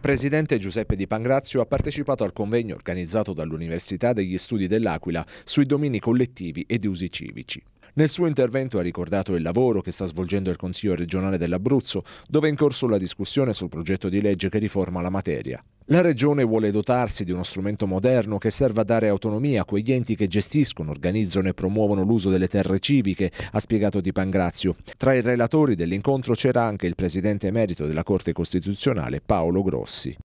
presidente Giuseppe Di Pangrazio ha partecipato al convegno organizzato dall'Università degli Studi dell'Aquila sui domini collettivi ed usi civici. Nel suo intervento ha ricordato il lavoro che sta svolgendo il Consiglio regionale dell'Abruzzo, dove è in corso la discussione sul progetto di legge che riforma la materia. La Regione vuole dotarsi di uno strumento moderno che serva a dare autonomia a quegli enti che gestiscono, organizzano e promuovono l'uso delle terre civiche, ha spiegato Di Pangrazio. Tra i relatori dell'incontro c'era anche il presidente emerito della Corte Costituzionale Paolo Grossi.